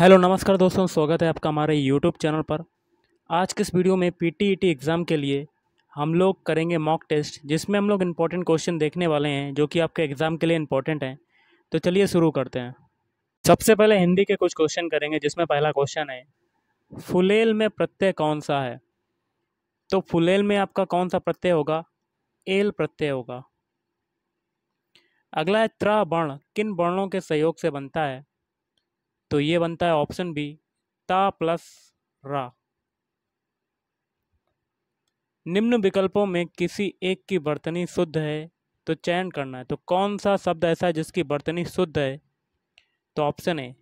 hello नमस्कार दोस्तों स्वागत है आपका हमारे यूट्यूब चैनल पर आज के इस वीडियो में पीटीईटी e एग्ज़ाम के लिए हम लोग करेंगे मॉक टेस्ट जिसमें हम लोग इम्पॉर्टेंट क्वेश्चन देखने वाले हैं जो कि आपके एग्ज़ाम के लिए इम्पॉर्टेंट हैं तो चलिए शुरू करते हैं सबसे पहले हिंदी के कुछ क्वेश्चन करेंगे जिसमें पहला क्वेश्चन है फुलेल में प्रत्यय कौन सा है तो फुलेल में आपका कौन सा प्रत्यय होगा एल प्रत्यय होगा अगला है त्र वर्ण किन वर्णों के सहयोग से बनता है तो ये बनता है ऑप्शन बी ता प्लस रा निम्न विकल्पों में किसी एक की बर्तनी शुद्ध है तो चयन करना है तो कौन सा शब्द ऐसा है जिसकी बर्तनी शुद्ध है तो ऑप्शन ए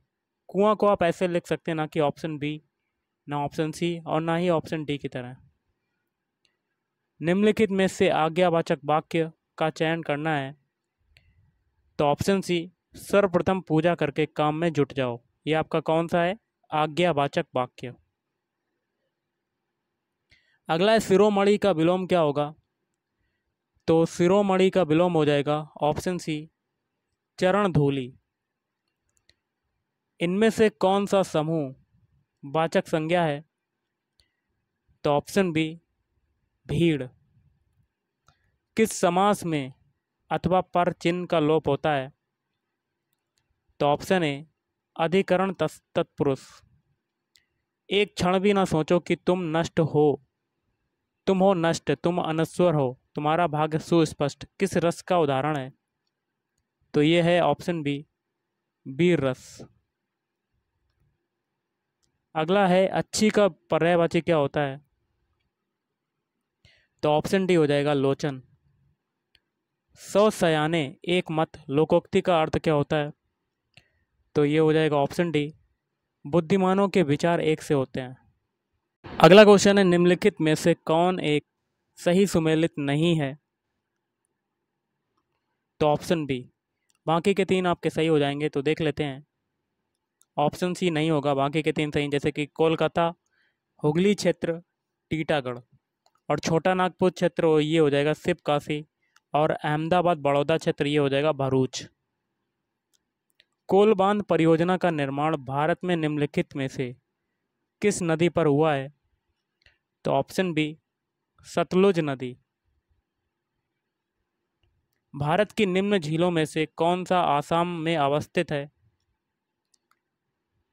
कुआं को आप ऐसे लिख सकते हैं ना कि ऑप्शन बी ना ऑप्शन सी और ना ही ऑप्शन डी की तरह निम्नलिखित में से आज्ञावाचक वाक्य का चयन करना है तो ऑप्शन सी सर्वप्रथम पूजा करके काम में जुट जाओ ये आपका कौन सा है आज्ञावाचक वाक्य अगला है सिरोमणि का विलोम क्या होगा तो सिरोमणि का विलोम हो जाएगा ऑप्शन सी चरण धूली इनमें से कौन सा समूह वाचक संज्ञा है तो ऑप्शन बी भीड़ किस समास में अथवा पर चिन्ह का लोप होता है तो ऑप्शन ए अधिकरण तत्पुरुष एक क्षण भी ना सोचो कि तुम नष्ट हो तुम हो नष्ट तुम अनस्वर हो तुम्हारा भाग्य सुस्पष्ट किस रस का उदाहरण है तो ये है ऑप्शन बी बीर रस अगला है अच्छी का पर्यायवाची क्या होता है तो ऑप्शन डी हो जाएगा लोचन सौ सयाने एक मत लोकोक्ति का अर्थ क्या होता है तो ये हो जाएगा ऑप्शन डी बुद्धिमानों के विचार एक से होते हैं अगला क्वेश्चन है निम्नलिखित में से कौन एक सही सुमेलित नहीं है तो ऑप्शन बी बाकी के तीन आपके सही हो जाएंगे तो देख लेते हैं ऑप्शन सी नहीं होगा बाकी के तीन सही जैसे कि कोलकाता हुगली क्षेत्र टीटागढ़ और छोटा नागपुर क्षेत्र ये हो जाएगा सिप और अहमदाबाद बड़ौदा क्षेत्र ये हो जाएगा भरूच कोल बांध परियोजना का निर्माण भारत में निम्नलिखित में से किस नदी पर हुआ है तो ऑप्शन बी सतलुज नदी भारत की निम्न झीलों में से कौन सा आसाम में अवस्थित है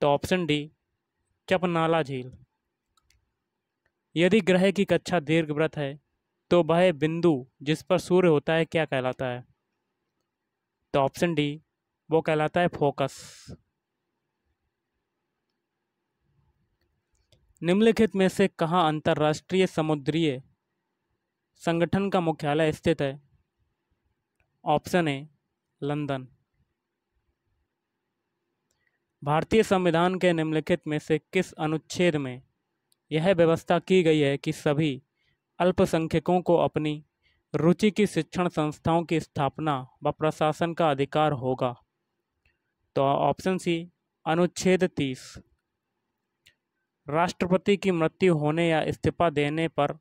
तो ऑप्शन डी चपनाला झील यदि ग्रह की कक्षा दीर्घव्रत है तो वह बिंदु जिस पर सूर्य होता है क्या कहलाता है तो ऑप्शन डी वो कहलाता है फोकस निम्नलिखित में से कहाँ अंतर्राष्ट्रीय समुद्रीय संगठन का मुख्यालय स्थित है ऑप्शन ए लंदन भारतीय संविधान के निम्नलिखित में से किस अनुच्छेद में यह व्यवस्था की गई है कि सभी अल्पसंख्यकों को अपनी रुचि की शिक्षण संस्थाओं की स्थापना व प्रशासन का अधिकार होगा तो ऑप्शन सी अनुच्छेद तीस राष्ट्रपति की मृत्यु होने या इस्तीफा देने पर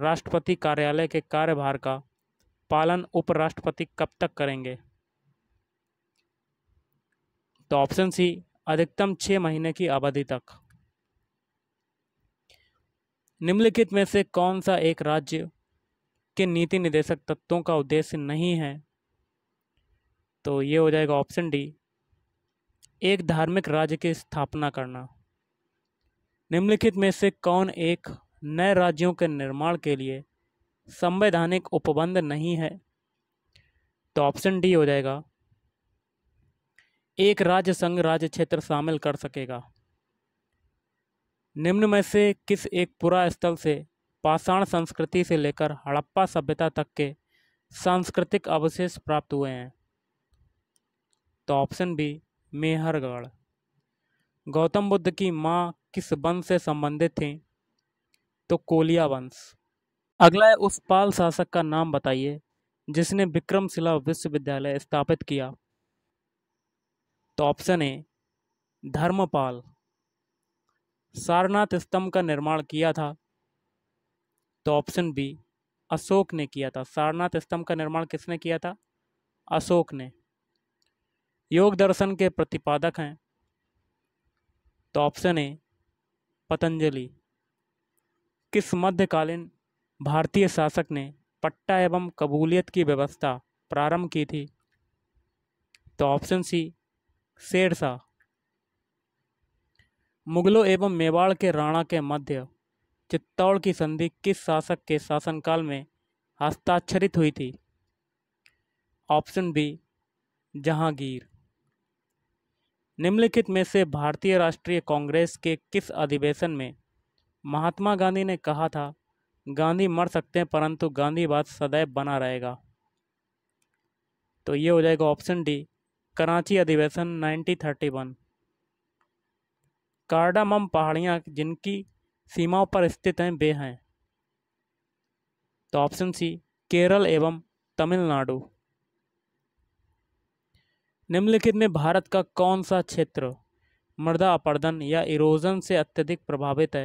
राष्ट्रपति कार्यालय के कार्यभार का पालन उपराष्ट्रपति कब तक करेंगे तो ऑप्शन सी अधिकतम छः महीने की अवधि तक निम्नलिखित में से कौन सा एक राज्य के नीति निदेशक तत्वों का उद्देश्य नहीं है तो ये हो जाएगा ऑप्शन डी एक धार्मिक राज्य की स्थापना करना निम्नलिखित में से कौन एक नए राज्यों के निर्माण के लिए संवैधानिक उपबंध नहीं है तो ऑप्शन डी हो जाएगा एक राज्य संघ राज्य क्षेत्र शामिल कर सकेगा निम्न में से किस एक पुरा स्थल से पाषाण संस्कृति से लेकर हड़प्पा सभ्यता तक के सांस्कृतिक अवशेष प्राप्त हुए हैं तो ऑप्शन बी मेहरगढ़ गौतम बुद्ध की माँ किस वंश से संबंधित थी तो कोलिया वंश अगला है उस पाल शासक का नाम बताइए जिसने विक्रमशिला विश्वविद्यालय स्थापित किया तो ऑप्शन ए धर्मपाल सारनाथ स्तंभ का निर्माण किया था तो ऑप्शन बी अशोक ने किया था सारनाथ स्तंभ का निर्माण किसने किया था अशोक ने योग दर्शन के प्रतिपादक हैं तो ऑप्शन ए पतंजलि किस मध्यकालीन भारतीय शासक ने पट्टा एवं कबूलियत की व्यवस्था प्रारंभ की थी तो ऑप्शन सी शेरशाह मुगलों एवं मेवाड़ के राणा के मध्य चित्तौड़ की संधि किस शासक के शासनकाल में हस्ताक्षरित हुई थी ऑप्शन बी जहांगीर निम्नलिखित में से भारतीय राष्ट्रीय कांग्रेस के किस अधिवेशन में महात्मा गांधी ने कहा था गांधी मर सकते हैं परंतु गांधीवाद सदैव बना रहेगा तो ये हो जाएगा ऑप्शन डी कराची अधिवेशन 1931 कार्डामम पहाड़ियाँ जिनकी सीमाओं पर स्थित हैं बे हैं तो ऑप्शन सी केरल एवं तमिलनाडु निम्नलिखित में भारत का कौन सा क्षेत्र मृदा अपर्दन या इरोजन से अत्यधिक प्रभावित है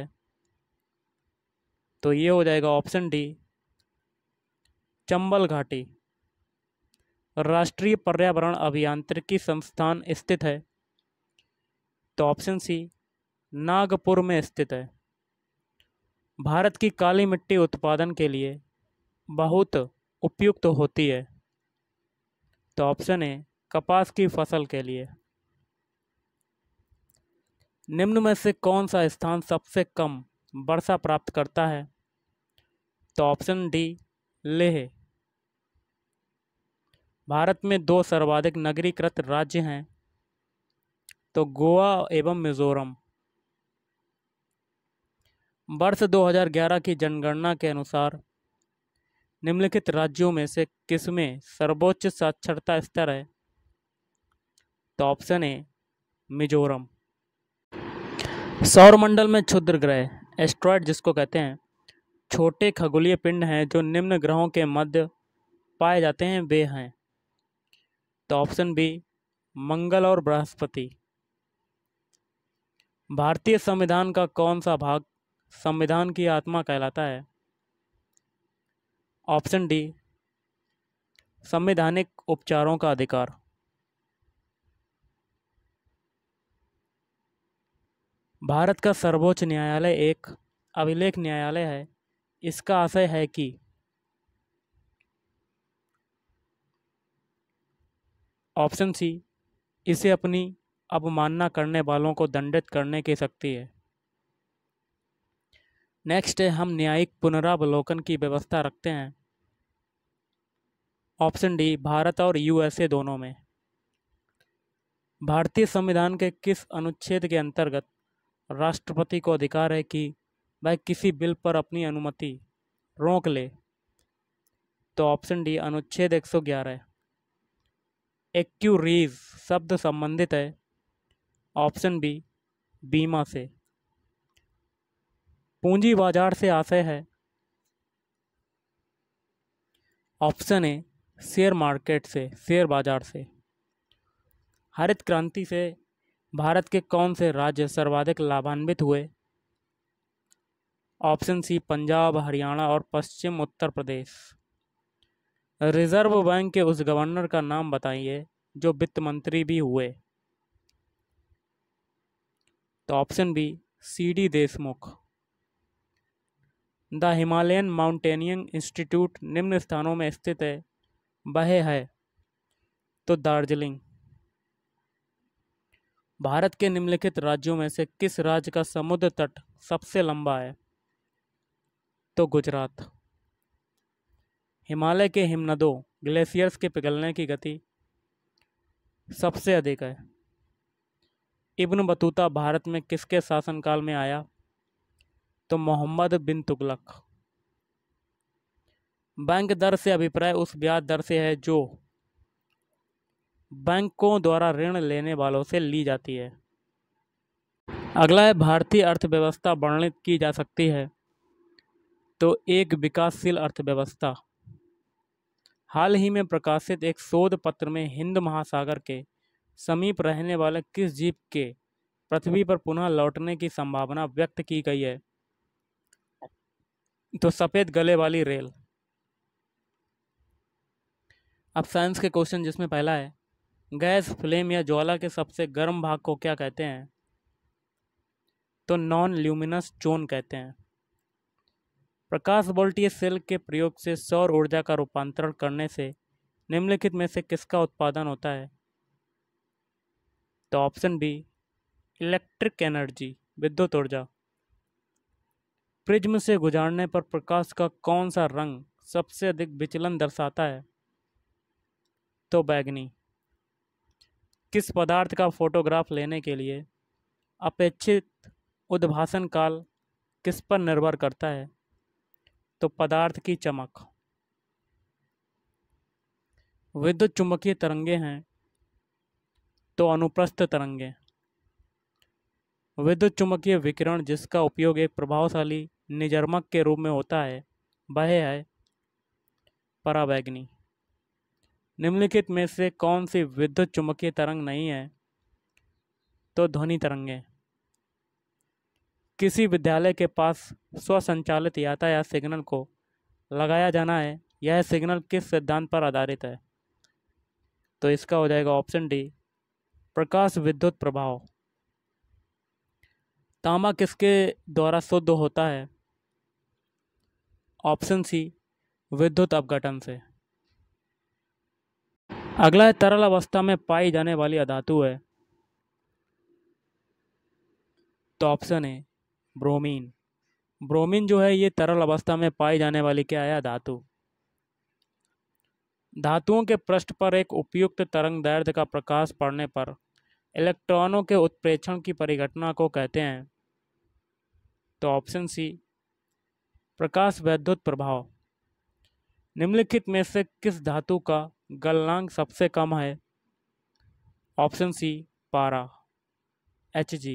तो ये हो जाएगा ऑप्शन डी चंबल घाटी राष्ट्रीय पर्यावरण अभियांत्रिकी संस्थान स्थित है तो ऑप्शन सी नागपुर में स्थित है भारत की काली मिट्टी उत्पादन के लिए बहुत उपयुक्त होती है तो ऑप्शन ए कपास की फसल के लिए निम्न में से कौन सा स्थान सबसे कम वर्षा प्राप्त करता है तो ऑप्शन डी लेह भारत में दो सर्वाधिक नगरीकृत राज्य हैं तो गोवा एवं मिजोरम वर्ष 2011 की जनगणना के अनुसार निम्नलिखित राज्यों में से किसमें सर्वोच्च साक्षरता स्तर है तो ऑप्शन ए मिजोरम सौरमंडल में क्षुद्र ग्रह एस्ट्रॉयड जिसको कहते हैं छोटे खगोलीय पिंड हैं जो निम्न ग्रहों के मध्य पाए जाते हैं वे हैं तो ऑप्शन बी मंगल और बृहस्पति भारतीय संविधान का कौन सा भाग संविधान की आत्मा कहलाता है ऑप्शन डी संवैधानिक उपचारों का अधिकार भारत का सर्वोच्च न्यायालय एक अभिलेख न्यायालय है इसका आशय है कि ऑप्शन सी इसे अपनी अवमानना करने वालों को दंडित करने की शक्ति है नेक्स्ट है हम न्यायिक पुनरावलोकन की व्यवस्था रखते हैं ऑप्शन डी भारत और यूएसए दोनों में भारतीय संविधान के किस अनुच्छेद के अंतर्गत राष्ट्रपति को अधिकार है कि वह किसी बिल पर अपनी अनुमति रोक ले तो ऑप्शन डी अनुच्छेद 111 एक्यूरीज शब्द संबंधित है ऑप्शन बी बीमा से पूंजी बाजार से आशय है ऑप्शन ए शेयर मार्केट से शेयर बाजार से हरित क्रांति से भारत के कौन से राज्य सर्वाधिक लाभान्वित हुए ऑप्शन सी पंजाब हरियाणा और पश्चिम उत्तर प्रदेश रिजर्व बैंक के उस गवर्नर का नाम बताइए जो वित्त मंत्री भी हुए तो option B C D Deshmukh the Himalayan mountaineering institute निम्न स्थानों में स्थित है वह है तो दार्जिलिंग भारत के निम्नलिखित राज्यों में से किस राज्य का समुद्र तट सबसे लंबा है तो गुजरात हिमालय के हिमनदों ग्लेशियर्स के पिघलने की गति सबसे अधिक है इब्न बतूता भारत में किसके शासनकाल में आया तो मोहम्मद बिन तुगलक बैंक दर से अभिप्राय उस ब्याज दर से है जो बैंकों द्वारा ऋण लेने वालों से ली जाती है अगला है भारतीय अर्थव्यवस्था वर्णित की जा सकती है तो एक विकासशील अर्थव्यवस्था हाल ही में प्रकाशित एक शोध पत्र में हिंद महासागर के समीप रहने वाले किस जीव के पृथ्वी पर पुनः लौटने की संभावना व्यक्त की गई है तो सफ़ेद गले वाली रेल अब साइंस के क्वेश्चन जिसमें पहला है गैस फ्लेम या ज्वाला के सबसे गर्म भाग को क्या कहते हैं तो नॉन ल्यूमिनस चोन कहते हैं प्रकाश बोल्टीय सेल के प्रयोग से सौर ऊर्जा का रूपांतरण करने से निम्नलिखित में से किसका उत्पादन होता है तो ऑप्शन बी इलेक्ट्रिक एनर्जी विद्युत ऊर्जा प्रिज्म से गुजारने पर प्रकाश का कौन सा रंग सबसे अधिक विचलन दर्शाता है तो बैगनी किस पदार्थ का फोटोग्राफ लेने के लिए अपेक्षित उद्भाषण काल किस पर निर्भर करता है तो पदार्थ की चमक विद्युत चुंबकीय तरंगे हैं तो अनुप्रस्थ तरंगे विद्युत चुंबकीय विकिरण जिसका उपयोग एक प्रभावशाली निजर्मक के रूप में होता है वह है परावैग्नी निम्नलिखित में से कौन सी विद्युत चुंबकीय तरंग नहीं है तो ध्वनि तरंगें किसी विद्यालय के पास स्वसंचालित यातायात सिग्नल को लगाया जाना है यह सिग्नल किस सिद्धांत पर आधारित है तो इसका हो जाएगा ऑप्शन डी प्रकाश विद्युत प्रभाव तांबा किसके द्वारा शुद्ध होता है ऑप्शन सी विद्युत अपघटन से अगला है तरल अवस्था में पाई जाने वाली अधातु है तो ऑप्शन है ब्रोमीन ब्रोमीन जो है ये तरल अवस्था में पाई जाने वाली क्या है धातु धातुओं के पृष्ठ पर एक उपयुक्त तरंग दैर्ध्य का प्रकाश पड़ने पर इलेक्ट्रॉनों के उत्प्रेक्षण की परिघटना को कहते हैं तो ऑप्शन सी प्रकाश वैद्युत प्रभाव निम्नलिखित में से किस धातु का गलनांक सबसे कम है ऑप्शन सी पारा एच जी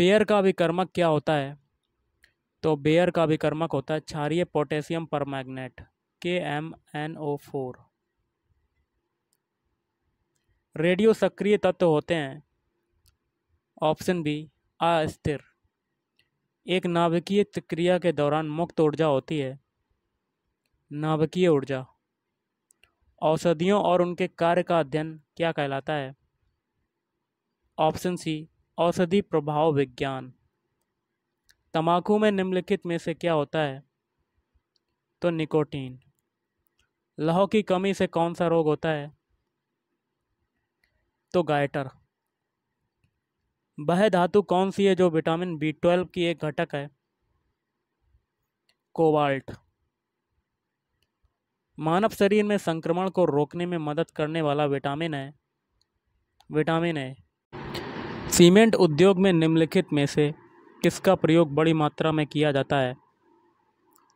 बेयर का अभिकर्मक क्या होता है तो बेयर का अभिकर्मक होता है क्षारिय potassium permanganate K M N O four radio सक्रिय तत्व होते हैं ऑप्शन बी अस्थिर एक नाभिकीय क्रिया के दौरान मुक्त ऊर्जा होती है नाभिकीय ऊर्जा औषधियों और उनके कार्य का अध्ययन क्या कहलाता है ऑप्शन सी औषधि प्रभाव विज्ञान तंबाकू में निम्नलिखित में से क्या होता है तो निकोटीन लहू की कमी से कौन सा रोग होता है तो गाइटर वह धातु कौन सी है जो विटामिन बी ट्वेल्व की एक घटक है कोबाल्ट मानव शरीर में संक्रमण को रोकने में मदद करने वाला विटामिन है विटामिन है सीमेंट उद्योग में निम्नलिखित में से किसका प्रयोग बड़ी मात्रा में किया जाता है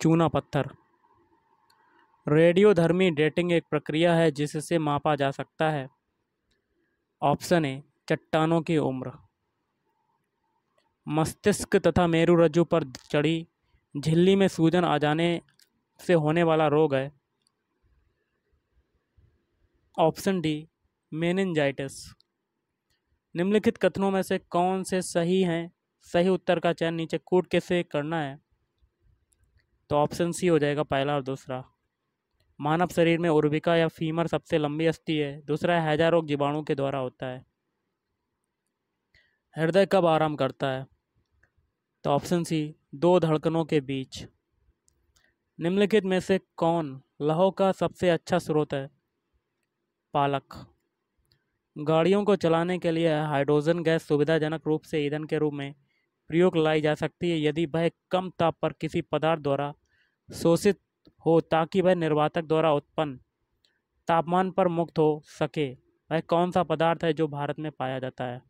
चूना पत्थर रेडियोधर्मी डेटिंग एक प्रक्रिया है जिससे मापा जा सकता है ऑप्शन ए चट्टानों की उम्र मस्तिष्क तथा मेरू रज्जु पर चढ़ी झिल्ली में सूजन आ जाने से होने वाला रोग है ऑप्शन डी मेनिनजाइटिस निम्नलिखित कथनों में से कौन से सही हैं सही उत्तर का चयन नीचे कूट के से करना है तो ऑप्शन सी हो जाएगा पहला और दूसरा मानव शरीर में उर्विका या फीमर सबसे लंबी अस्थि है दूसरा हैजा रोग जीवाणु के द्वारा होता है हृदय कब आराम करता है तो ऑप्शन सी दो धड़कनों के बीच निम्नलिखित में से कौन लहो का सबसे अच्छा स्रोत है पालक गाड़ियों को चलाने के लिए हाइड्रोजन गैस सुविधाजनक रूप से ईंधन के रूप में प्रयोग लाई जा सकती है यदि वह कम ताप पर किसी पदार्थ द्वारा शोषित हो ताकि वह निर्वातक द्वारा उत्पन्न तापमान पर मुक्त हो सके वह कौन सा पदार्थ है जो भारत में पाया जाता है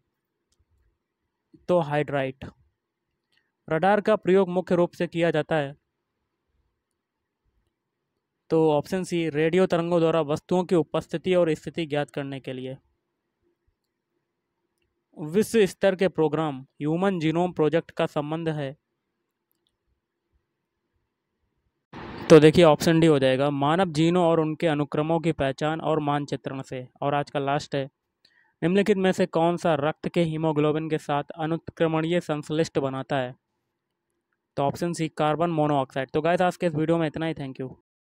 तो हाइड्राइट रडार का प्रयोग मुख्य रूप से किया जाता है तो ऑप्शन सी रेडियो तरंगों द्वारा वस्तुओं की उपस्थिति और स्थिति ज्ञात करने के लिए विश्व स्तर के प्रोग्राम ह्यूमन जीनोम प्रोजेक्ट का संबंध है तो देखिए ऑप्शन डी हो जाएगा मानव जीनों और उनके अनुक्रमों की पहचान और मानचित्रण से और आज का लास्ट है निम्नलिखित में से कौन सा रक्त के हीमोग्लोबिन के साथ अनुक्रमणीय संश्लिष्ट बनाता है तो ऑप्शन सी कार्बन मोनोऑक्साइड तो गाय आज के इस वीडियो में इतना ही थैंक यू